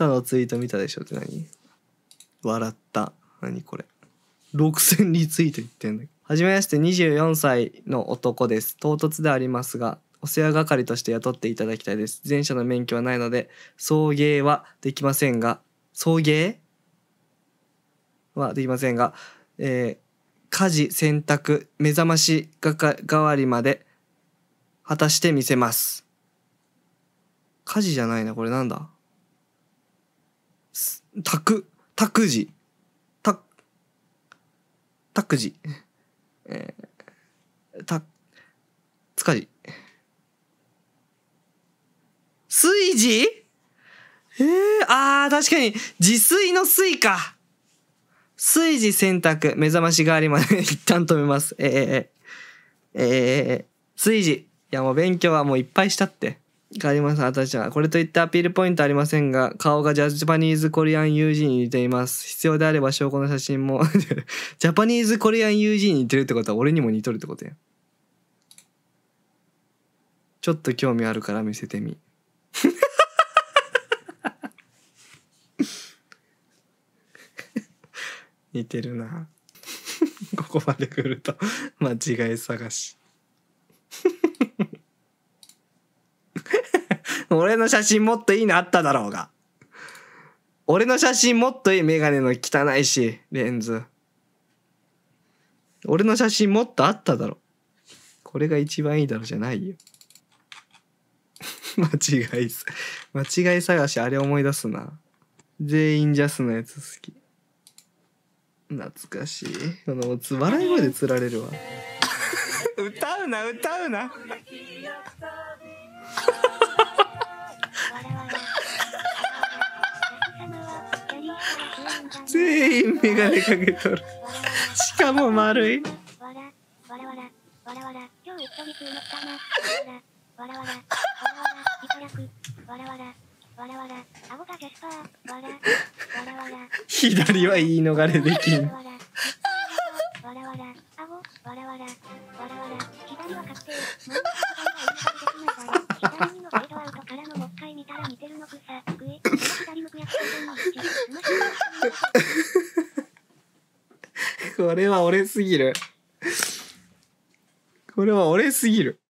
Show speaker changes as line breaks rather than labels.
タのツイート見たでしょって何笑った。何これ。6000リツイート言ってんだけど。はじめまして24歳の男です。唐突でありますが、お世話係として雇っていただきたいです。前者の免許はないので、送迎はできませんが、送迎はできませんが、えー、家事、洗濯、目覚まし代わりまで果たしてみせます。家事じゃないな、これなんだたく、たくじ。た、たくじ。えー、た、つかじ。水事ええー、あー、確かに、自炊の水か。水事洗濯、目覚まし代わりまで一旦止めます。えー、えー、えー、水事。いや、もう勉強はもういっぱいしたって。カリマさん、あたちゃん。これといったアピールポイントありませんが、顔がジャパニーズコリアン友人に似ています。必要であれば証拠の写真も ジャパニーズコリアン友人に似てるってことは俺にも似とるってことや。ちょっと興味あるから見せてみ。似てるな。ここまで来ると間違い探し。俺の写真もっといいのあっただろうが。俺の写真もっといいメガネの汚いし、レンズ。俺の写真もっとあっただろ。これが一番いいだろうじゃないよ。間違い間違い探し、あれ思い出すな。全員ジャスのやつ好き。懐かしい。この笑い声で釣られるわ。歌うな、歌うな。全員メガネかけとるしかも丸い左は言い逃れできん左のフェードアウトからのもっかい見たら似てるの草上左向くやつ これは折れすぎる。これは折れすぎる。